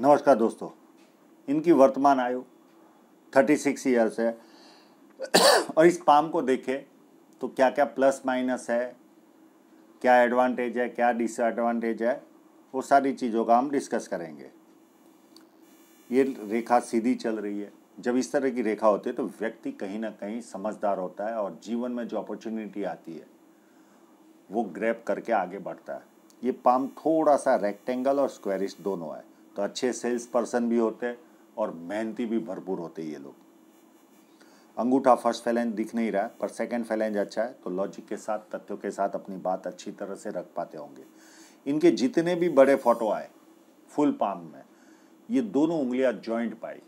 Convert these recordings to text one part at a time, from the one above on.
नमस्कार दोस्तों इनकी वर्तमान आयु थर्टी सिक्स ईयर्स है और इस पाम को देखें तो क्या क्या प्लस माइनस है क्या एडवांटेज है क्या डिसएडवांटेज है वो सारी चीज़ों का हम डिस्कस करेंगे ये रेखा सीधी चल रही है जब इस तरह की रेखा होती है तो व्यक्ति कहीं ना कहीं समझदार होता है और जीवन में जो अपॉर्चुनिटी आती है वो ग्रैप करके आगे बढ़ता है ये पाम थोड़ा सा रेक्टेंगल और स्क्वेरिश दोनों है तो अच्छे सेल्स पर्सन भी होते और मेहनती भी भरपूर होते ये लोग अंगूठा फर्स्ट फैलेंज दिख नहीं रहा है पर सेकंड फैलेंज अच्छा है तो लॉजिक के साथ तथ्यों के साथ अपनी बात अच्छी तरह से रख पाते होंगे इनके जितने भी बड़े फोटो आए फुल पाम में ये दोनों उंगलियां जॉइंट पाई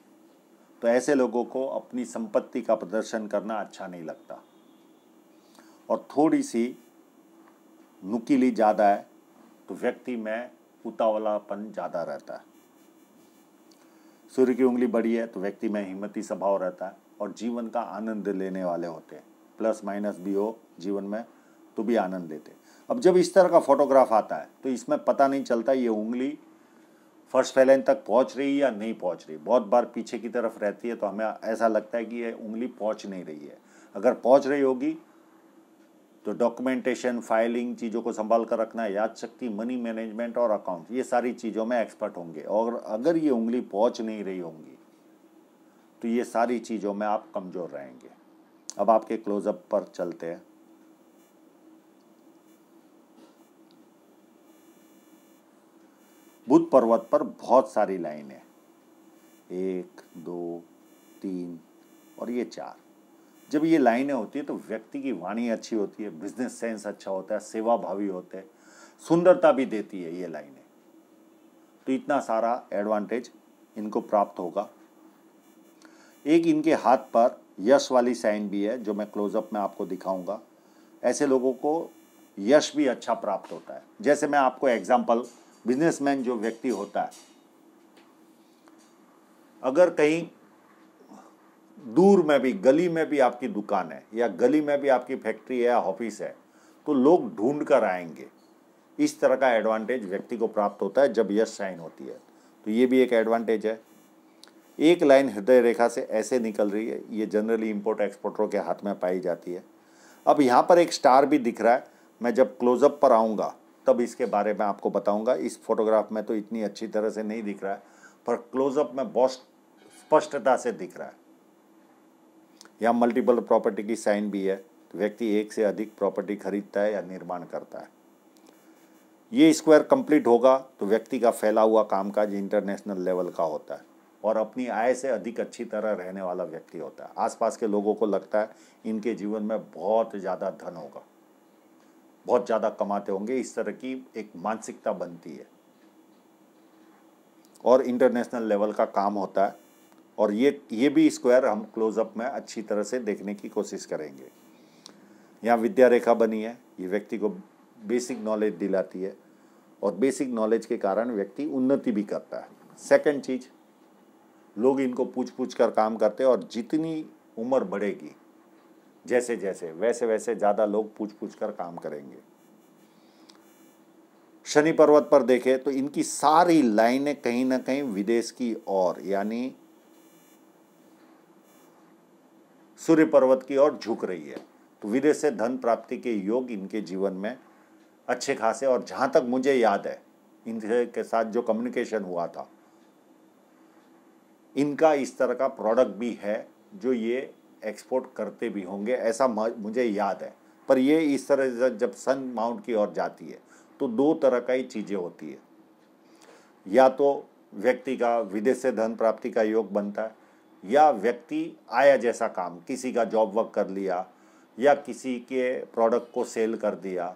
तो ऐसे लोगों को अपनी संपत्ति का प्रदर्शन करना अच्छा नहीं लगता और थोड़ी सी नुकीली ज़्यादा है तो व्यक्ति में उतावलापन ज़्यादा रहता है सूर्य की उंगली बड़ी है तो व्यक्ति में हिम्मती स्वभाव रहता है और जीवन का आनंद लेने वाले होते हैं प्लस माइनस भी हो जीवन में तो भी आनंद लेते अब जब इस तरह का फोटोग्राफ आता है तो इसमें पता नहीं चलता ये उंगली फर्स्ट फैलाइन तक पहुंच रही है या नहीं पहुंच रही बहुत बार पीछे की तरफ रहती है तो हमें ऐसा लगता है कि ये उंगली पहुंच नहीं रही है अगर पहुंच रही होगी तो डॉक्यूमेंटेशन फाइलिंग चीज़ों को संभाल कर रखना याद शक्ति मनी मैनेजमेंट और अकाउंट ये सारी चीज़ों में एक्सपर्ट होंगे और अगर ये उंगली पहुंच नहीं रही होंगी तो ये सारी चीज़ों में आप कमज़ोर रहेंगे अब आपके क्लोजअप पर चलते हैं बुद्ध पर्वत पर बहुत सारी लाइनें एक दो तीन और ये चार जब ये लाइनें होती है तो व्यक्ति की वाणी अच्छी होती है बिजनेस सेंस अच्छा होता है सेवा भावी होते हैं सुंदरता भी देती है ये लाइनें तो इतना सारा एडवांटेज इनको प्राप्त होगा एक इनके हाथ पर यश वाली साइन भी है जो मैं क्लोजअप में आपको दिखाऊंगा ऐसे लोगों को यश भी अच्छा प्राप्त होता है जैसे मैं आपको एग्जाम्पल बिजनेसमैन जो व्यक्ति होता है अगर कहीं दूर में भी गली में भी आपकी दुकान है या गली में भी आपकी फैक्ट्री है या ऑफिस है तो लोग ढूंढ कर आएंगे इस तरह का एडवांटेज व्यक्ति को प्राप्त होता है जब यश साइन होती है तो ये भी एक एडवांटेज है एक लाइन हृदय रेखा से ऐसे निकल रही है ये जनरली इम्पोर्ट एक्सपोर्टरों के हाथ में पाई जाती है अब यहाँ पर एक स्टार भी दिख रहा है मैं जब क्लोजअप पर आऊँगा तब इसके बारे में आपको बताऊँगा इस फोटोग्राफ में तो इतनी अच्छी तरह से नहीं दिख रहा है पर क्लोजअप में बहुत स्पष्टता से दिख रहा है या मल्टीपल प्रॉपर्टी की साइन भी है तो व्यक्ति एक से अधिक प्रॉपर्टी खरीदता है या निर्माण करता है ये स्क्वायर कंप्लीट होगा तो व्यक्ति का फैला हुआ कामकाज इंटरनेशनल लेवल का होता है और अपनी आय से अधिक अच्छी तरह रहने वाला व्यक्ति होता है आसपास के लोगों को लगता है इनके जीवन में बहुत ज़्यादा धन होगा बहुत ज़्यादा कमाते होंगे इस तरह की एक मानसिकता बनती है और इंटरनेशनल लेवल का काम होता है और ये ये भी स्क्वायर हम क्लोजअप में अच्छी तरह से देखने की कोशिश करेंगे यहाँ विद्या रेखा बनी है ये व्यक्ति को बेसिक नॉलेज दिलाती है और बेसिक नॉलेज के कारण व्यक्ति उन्नति भी करता है सेकंड चीज़ लोग इनको पूछ पूछ कर काम करते हैं और जितनी उम्र बढ़ेगी जैसे जैसे वैसे वैसे ज़्यादा लोग पूछ पूछ कर काम करेंगे शनि पर्वत पर देखें तो इनकी सारी लाइनें कहीं ना कहीं विदेश की ओर यानी सूर्य पर्वत की ओर झुक रही है तो विदेश से धन प्राप्ति के योग इनके जीवन में अच्छे खासे और जहाँ तक मुझे याद है इनके के साथ जो कम्युनिकेशन हुआ था इनका इस तरह का प्रोडक्ट भी है जो ये एक्सपोर्ट करते भी होंगे ऐसा मुझे याद है पर ये इस तरह से जब सन माउंट की ओर जाती है तो दो तरह का ही चीज़ें होती है या तो व्यक्ति का विदेश से धन प्राप्ति का योग बनता है या व्यक्ति आया जैसा काम किसी का जॉब वर्क कर लिया या किसी के प्रोडक्ट को सेल कर दिया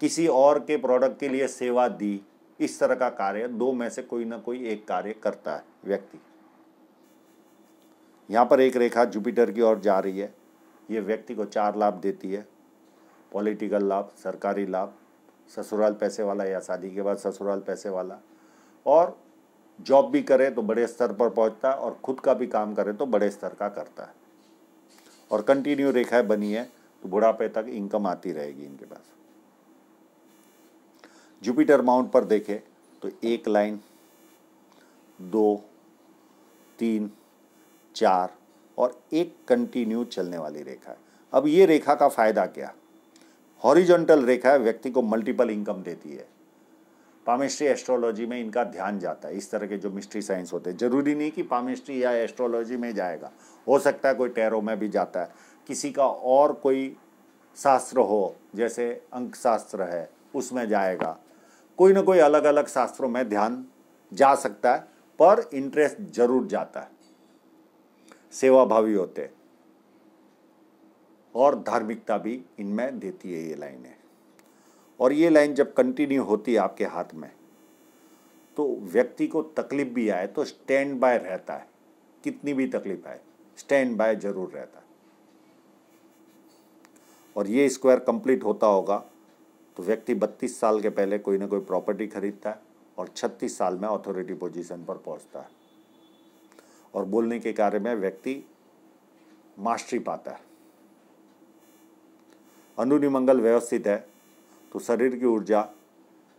किसी और के प्रोडक्ट के लिए सेवा दी इस तरह का कार्य दो में से कोई ना कोई एक कार्य करता है व्यक्ति यहाँ पर एक रेखा जुपिटर की ओर जा रही है ये व्यक्ति को चार लाभ देती है पॉलिटिकल लाभ सरकारी लाभ ससुराल पैसे वाला या शादी के बाद ससुराल पैसे वाला और जॉब भी करे तो बड़े स्तर पर पहुंचता है और खुद का भी काम करे तो बड़े स्तर का करता है और कंटिन्यू रेखाएं बनी है तो बुढ़ापे तक इनकम आती रहेगी इनके पास जुपिटर माउंट पर देखें तो एक लाइन दो तीन चार और एक कंटिन्यू चलने वाली रेखा है अब ये रेखा का फ़ायदा क्या हॉरिजॉन्टल रेखा व्यक्ति को मल्टीपल इनकम देती है पामिस्ट्री एस्ट्रोलॉजी में इनका ध्यान जाता है इस तरह के जो मिस्ट्री साइंस होते हैं ज़रूरी नहीं कि पामिस्ट्री या एस्ट्रोलॉजी में जाएगा हो सकता है कोई टैरो में भी जाता है किसी का और कोई शास्त्र हो जैसे अंक शास्त्र है उसमें जाएगा कोई ना कोई अलग अलग शास्त्रों में ध्यान जा सकता है पर इंटरेस्ट जरूर जाता है सेवाभावी होते और धार्मिकता भी इनमें देती है ये लाइनें और ये लाइन जब कंटिन्यू होती है आपके हाथ में तो व्यक्ति को तकलीफ भी आए तो स्टैंड बाय रहता है कितनी भी तकलीफ आए स्टैंड बाय जरूर रहता है और ये स्क्वायर कंप्लीट होता होगा तो व्यक्ति 32 साल के पहले कोई ना कोई प्रॉपर्टी खरीदता है और 36 साल में अथॉरिटी पोजीशन पर पहुंचता है और बोलने के कार्य में व्यक्ति मास्टरी पाता है अनुनी मंगल व्यवस्थित है तो शरीर की ऊर्जा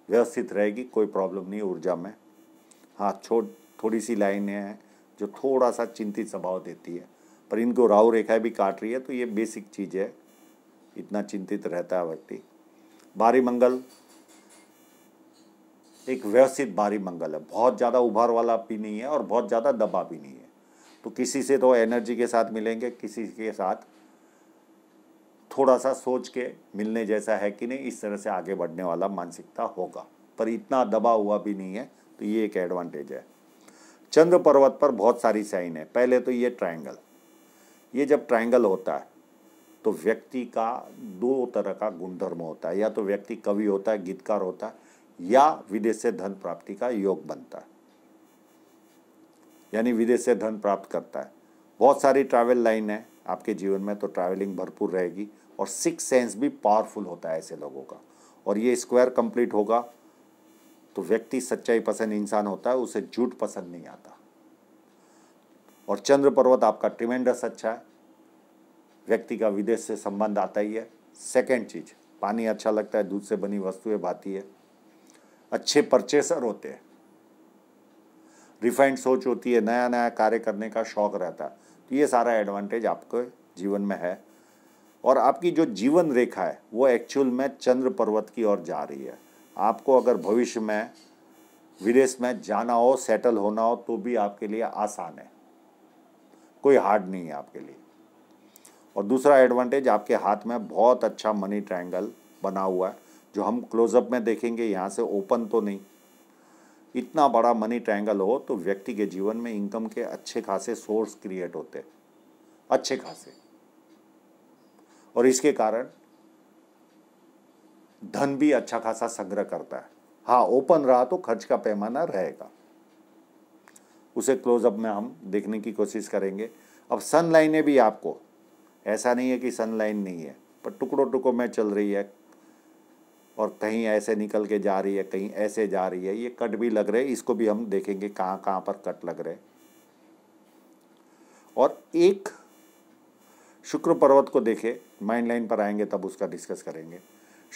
व्यवस्थित रहेगी कोई प्रॉब्लम नहीं ऊर्जा में हाँ छोट थोड़ी सी लाइनें हैं जो थोड़ा सा चिंतित स्वभाव देती है पर इनको राहु रेखाएं भी काट रही है तो ये बेसिक चीज़ है इतना चिंतित रहता है व्यक्ति बारी मंगल एक व्यवस्थित बारी मंगल है बहुत ज़्यादा उभार वाला भी नहीं है और बहुत ज़्यादा दबा भी नहीं है तो किसी से तो एनर्जी के साथ मिलेंगे किसी के साथ थोड़ा सा सोच के मिलने जैसा है कि नहीं इस तरह से आगे बढ़ने वाला मानसिकता होगा पर इतना दबा हुआ भी नहीं है तो ये एक एडवांटेज है चंद्र पर्वत पर बहुत सारी साइन है पहले तो ये ट्रायंगल ये जब ट्रायंगल होता है तो व्यक्ति का दो तरह का गुणधर्म होता है या तो व्यक्ति कवि होता है गीतकार होता है या विदेश से धन प्राप्ति का योग बनता है यानी विदेश से धन प्राप्त करता है बहुत सारी ट्रैवल लाइन है आपके जीवन में तो ट्रैवलिंग भरपूर रहेगी और सिक्स सेंस भी पावरफुल होता है ऐसे लोगों का और ये स्क्वायर कंप्लीट होगा तो व्यक्ति सच्चाई पसंद इंसान होता है उसे झूठ पसंद नहीं आता और चंद्र पर्वत आपका ट्रिमेंडस अच्छा है व्यक्ति का विदेश से संबंध आता ही है सेकेंड चीज पानी अच्छा लगता है दूध से बनी वस्तुएं भाती है अच्छे परचेसर होते हैं रिफाइंड सोच होती है नया नया कार्य करने का शौक रहता है तो ये सारा एडवांटेज आपके जीवन में है और आपकी जो जीवन रेखा है वो एक्चुअल में चंद्र पर्वत की ओर जा रही है आपको अगर भविष्य में विदेश में जाना हो सेटल होना हो तो भी आपके लिए आसान है कोई हार्ड नहीं है आपके लिए और दूसरा एडवांटेज आपके हाथ में बहुत अच्छा मनी ट्रायंगल बना हुआ है जो हम क्लोजअप में देखेंगे यहाँ से ओपन तो नहीं इतना बड़ा मनी ट्रायंगल हो तो व्यक्ति के जीवन में इनकम के अच्छे खासे सोर्स क्रिएट होते अच्छे खासे और इसके कारण धन भी अच्छा खासा संग्रह करता है हाँ ओपन रहा तो खर्च का पैमाना रहेगा उसे क्लोजअप में हम देखने की कोशिश करेंगे अब सन भी आपको ऐसा नहीं है कि सन लाइन नहीं है पर टुकड़ों टुकड़ों में चल रही है और कहीं ऐसे निकल के जा रही है कहीं ऐसे जा रही है ये कट भी लग रहे इसको भी हम देखेंगे कहाँ कहाँ पर कट लग रहे और एक शुक्र पर्वत को देखें माइंड लाइन पर आएंगे तब उसका डिस्कस करेंगे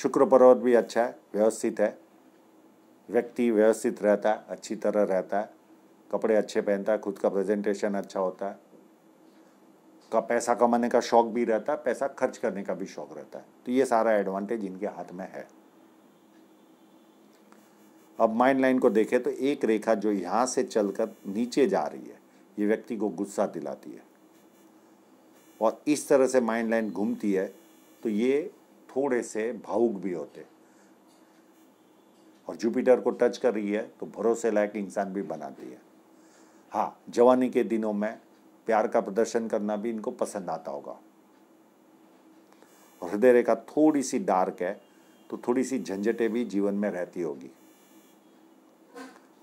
शुक्र पर्वत भी अच्छा है व्यवस्थित है व्यक्ति व्यवस्थित रहता है अच्छी तरह रहता है कपड़े अच्छे पहनता है खुद का प्रेजेंटेशन अच्छा होता है का पैसा कमाने का शौक़ भी रहता है पैसा खर्च करने का भी शौक़ रहता है तो ये सारा एडवांटेज इनके हाथ में है अब माइंड लाइन को देखें तो एक रेखा जो यहाँ से चलकर नीचे जा रही है ये व्यक्ति को गुस्सा दिलाती है और इस तरह से माइंड लाइन घूमती है तो ये थोड़े से भावुक भी होते और जुपिटर को टच कर रही है तो भरोसे लायक इंसान भी बनाती है हाँ जवानी के दिनों में प्यार का प्रदर्शन करना भी इनको पसंद आता होगा और हृदय रेखा थोड़ी सी डार्क है तो थोड़ी सी झंझटें भी जीवन में रहती होगी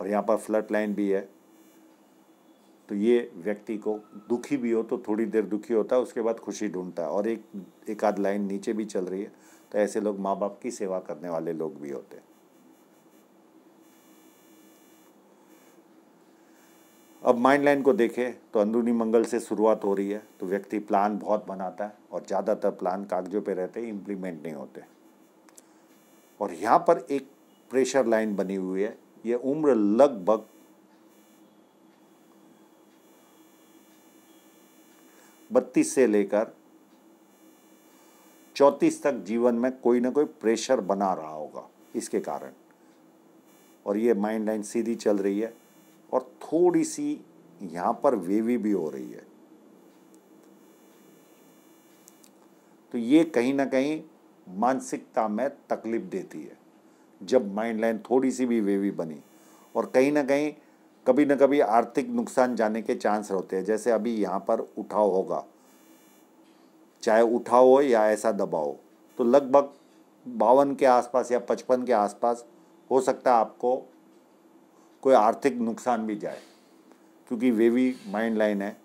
और यहाँ पर फ्लड लाइन भी है तो ये व्यक्ति को दुखी भी हो तो थोड़ी देर दुखी होता है उसके बाद खुशी ढूंढता है और एक एक आध लाइन नीचे भी चल रही है तो ऐसे लोग माँ बाप की सेवा करने वाले लोग भी होते हैं अब माइंड लाइन को देखें तो अंदरूनी मंगल से शुरुआत हो रही है तो व्यक्ति प्लान बहुत बनाता है और ज़्यादातर प्लान कागजों पर रहते हैं इम्प्लीमेंट नहीं होते और यहाँ पर एक प्रेशर लाइन बनी हुई है ये उम्र लगभग बत्तीस से लेकर चौंतीस तक जीवन में कोई ना कोई प्रेशर बना रहा होगा इसके कारण और ये माइंड लाइन सीधी चल रही है और थोड़ी सी यहां पर वेवी भी हो रही है तो ये कहीं ना कहीं मानसिकता में तकलीफ देती है जब माइंड लाइन थोड़ी सी भी वेवी बनी और कहीं ना कहीं कभी ना कभी आर्थिक नुकसान जाने के चांस रहते हैं जैसे अभी यहाँ पर उठाव होगा चाहे उठाव हो या ऐसा दबाव तो लगभग बावन के आसपास या पचपन के आसपास हो सकता है आपको कोई आर्थिक नुकसान भी जाए क्योंकि वेवी माइंड लाइन है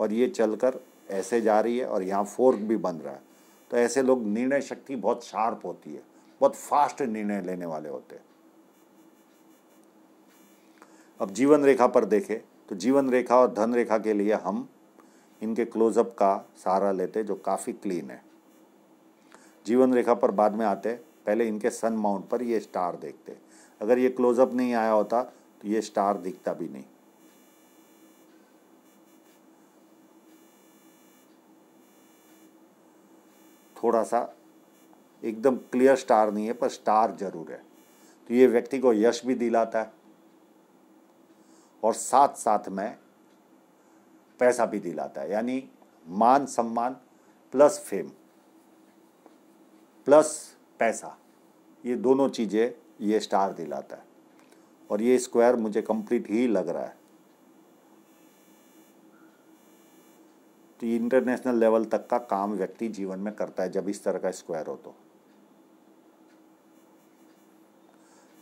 और ये चलकर ऐसे जा रही है और यहाँ फोर्क भी बन रहा है तो ऐसे लोग निर्णय शक्ति बहुत शार्प होती है बहुत फास्ट निर्णय लेने वाले होते अब जीवन रेखा पर देखें तो जीवन रेखा और धन रेखा के लिए हम इनके क्लोजअप का सहारा लेते जो काफ़ी क्लीन है जीवन रेखा पर बाद में आते पहले इनके सन माउंट पर ये स्टार देखते अगर ये क्लोजअप नहीं आया होता तो ये स्टार दिखता भी नहीं थोड़ा सा एकदम क्लियर स्टार नहीं है पर स्टार जरूर है तो ये व्यक्ति को यश भी दिलाता है और साथ साथ में पैसा भी दिलाता है यानी मान सम्मान प्लस फेम प्लस पैसा ये दोनों चीज़ें ये स्टार दिलाता है और ये स्क्वायर मुझे कंप्लीट ही लग रहा है तो इंटरनेशनल लेवल तक का काम व्यक्ति जीवन में करता है जब इस तरह का स्क्वायर हो तो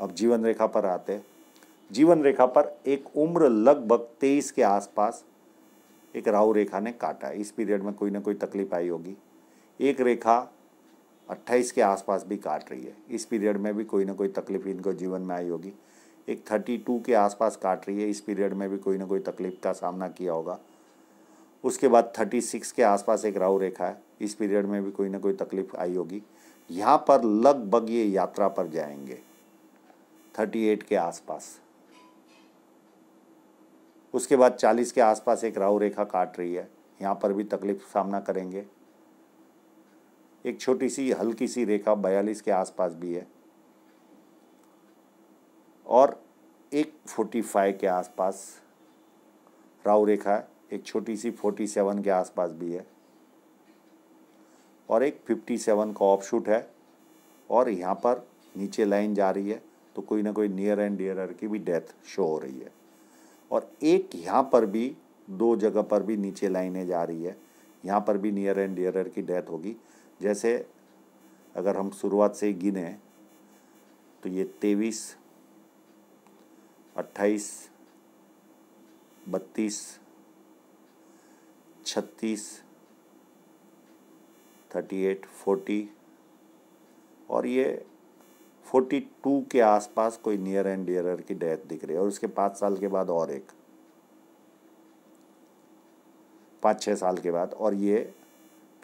अब जीवन रेखा पर आते जीवन रेखा पर एक उम्र लगभग तेईस के आसपास एक राहु रेखा ने काटा इस पीरियड में कोई ना कोई तकलीफ आई होगी एक रेखा अट्ठाईस के आसपास भी काट रही है इस पीरियड में भी कोई ना कोई तकलीफ इनको जीवन में आई होगी एक थर्टी टू के आसपास काट रही है इस पीरियड में भी कोई ना कोई तकलीफ का सामना किया होगा उसके बाद थर्टी सिक्स के आसपास एक राहु रेखा है इस पीरियड में भी कोई ना कोई तकलीफ आई होगी यहाँ पर लगभग ये यात्रा पर जाएंगे थर्टी एट के आसपास उसके बाद चालीस के आसपास एक राहु रेखा काट रही है यहाँ पर भी तकलीफ सामना करेंगे एक छोटी सी हल्की सी रेखा बयालीस के आसपास भी है और एक फोर्टी फाइव के आसपास राहु रेखा एक छोटी सी फोर्टी सेवन के आसपास भी है और एक फिफ्टी सेवन का ऑफ शूट है और यहाँ पर नीचे लाइन जा रही है तो कोई ना कोई नियर एंड डियर की भी डेथ शो हो रही है और एक यहाँ पर भी दो जगह पर भी नीचे लाइनें जा रही है यहाँ पर भी नियर एंड डियर की डेथ होगी जैसे अगर हम शुरुआत से ही गिने तो ये तेईस अट्ठाईस बत्तीस छत्तीस थर्टी एट फोर्टी और ये 42 के आसपास कोई नियर एंड डियर की डेथ दिख रही है और उसके पाँच साल के बाद और एक पाँच छः साल के बाद और ये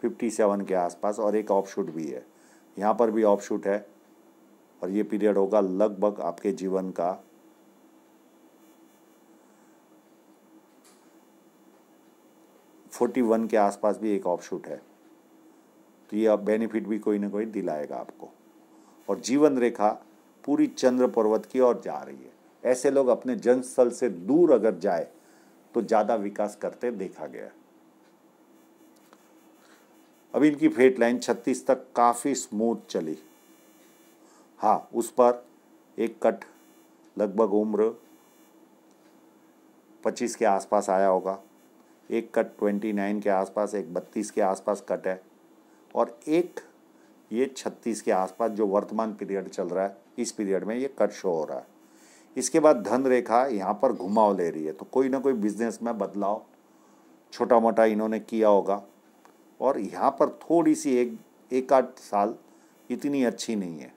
57 के आसपास और एक ऑफ शूट भी है यहाँ पर भी ऑफ शूट है और ये पीरियड होगा लगभग आपके जीवन का फोर्टी वन के आसपास भी एक ऑफ शूट है तो ये बेनिफिट भी कोई ना कोई दिलाएगा आपको और जीवन रेखा पूरी चंद्र पर्वत की ओर जा रही है ऐसे लोग अपने जन्म स्थल से दूर अगर जाए तो ज़्यादा विकास करते देखा गया अब इनकी फेट लाइन छत्तीस तक काफ़ी स्मूथ चली हाँ उस पर एक कट लगभग उम्र पच्चीस के आसपास आया होगा एक कट ट्वेंटी नाइन के आसपास एक बत्तीस के आसपास कट है और एक ये छत्तीस के आसपास जो वर्तमान पीरियड चल रहा है इस पीरियड में ये कट शो हो रहा है इसके बाद धन रेखा यहाँ पर घुमाव ले रही है तो कोई ना कोई बिजनेस में बदलाव छोटा मोटा इन्होंने किया होगा और यहाँ पर थोड़ी सी एक एक आठ साल इतनी अच्छी नहीं है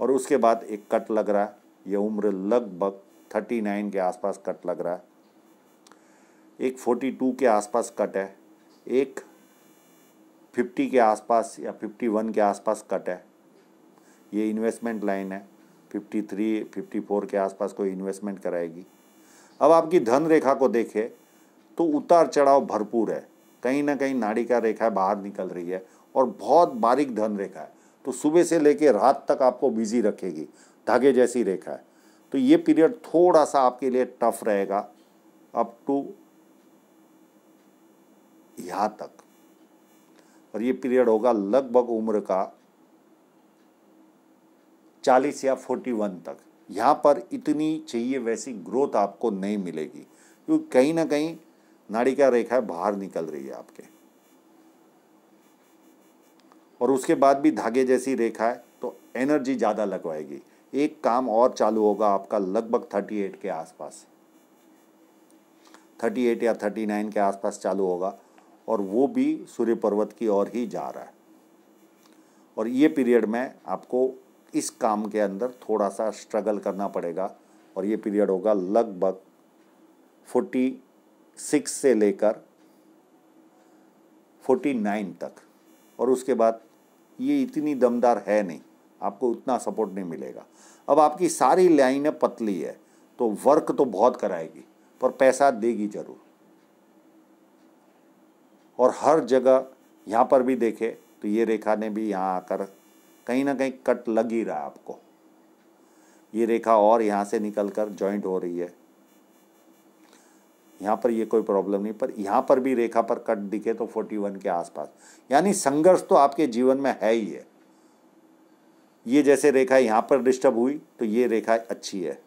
और उसके बाद एक कट लग रहा है यह उम्र लगभग थर्टी नाइन के आसपास कट लग रहा है एक फोर्टी टू के आसपास कट है एक फिफ्टी के आसपास या फिफ्टी वन के आसपास कट है ये इन्वेस्टमेंट लाइन है फिफ्टी थ्री फिफ्टी फोर के आसपास कोई इन्वेस्टमेंट कराएगी अब आपकी धन रेखा को देखें तो उतार चढ़ाव भरपूर है कहीं ना कहीं नाड़ी का रेखा बाहर निकल रही है और बहुत बारीक धन रेखा है तो सुबह से लेकर रात तक आपको बिजी रखेगी धागे जैसी रेखा है तो ये पीरियड थोड़ा सा आपके लिए टफ रहेगा अप टू यहाँ तक और ये पीरियड होगा लगभग उम्र का चालीस या फोर्टी वन तक यहाँ पर इतनी चाहिए वैसी ग्रोथ आपको नहीं मिलेगी क्योंकि कहीं ना कहीं नाड़ी का रेखा बाहर निकल रही है आपके और उसके बाद भी धागे जैसी रेखा है तो एनर्जी ज़्यादा लगवाएगी एक काम और चालू होगा आपका लगभग थर्टी एट के आसपास थर्टी एट या थर्टी नाइन के आसपास चालू होगा और वो भी सूर्य पर्वत की ओर ही जा रहा है और ये पीरियड में आपको इस काम के अंदर थोड़ा सा स्ट्रगल करना पड़ेगा और ये पीरियड होगा लगभग फोर्टी सिक्स से लेकर फोर्टी नाइन तक और उसके बाद ये इतनी दमदार है नहीं आपको उतना सपोर्ट नहीं मिलेगा अब आपकी सारी लाइनें पतली है तो वर्क तो बहुत कराएगी पर पैसा देगी जरूर और हर जगह यहाँ पर भी देखे तो ये रेखा ने भी यहाँ आकर कहीं ना कहीं कट लग ही रहा आपको ये रेखा और यहाँ से निकल कर जॉइंट हो रही है यहाँ पर ये कोई प्रॉब्लम नहीं पर यहाँ पर भी रेखा पर कट दिखे तो 41 के आसपास यानी संघर्ष तो आपके जीवन में है ही है ये जैसे रेखा यहाँ पर डिस्टर्ब हुई तो ये रेखा अच्छी है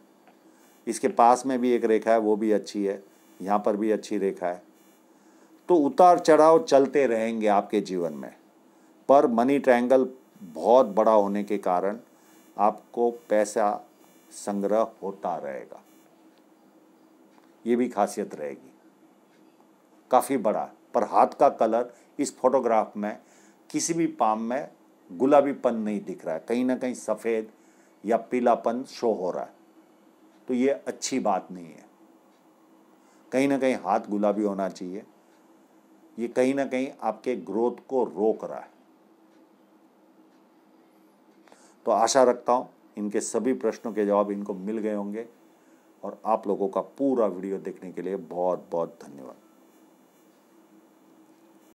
इसके पास में भी एक रेखा है वो भी अच्छी है यहाँ पर भी अच्छी रेखा है तो उतार चढ़ाव चलते रहेंगे आपके जीवन में पर मनी ट्रायंगल बहुत बड़ा होने के कारण आपको पैसा संग्रह होता रहेगा ये भी खासियत रहेगी काफ़ी बड़ा पर हाथ का कलर इस फोटोग्राफ में किसी भी पाम में गुलाबीपन नहीं दिख रहा है कहीं ना कहीं सफ़ेद या पीलापन शो हो रहा है तो ये अच्छी बात नहीं है कहीं ना कहीं हाथ गुलाबी होना चाहिए ये कहीं ना कहीं आपके ग्रोथ को रोक रहा है तो आशा रखता हूं इनके सभी प्रश्नों के जवाब इनको मिल गए होंगे और आप लोगों का पूरा वीडियो देखने के लिए बहुत बहुत धन्यवाद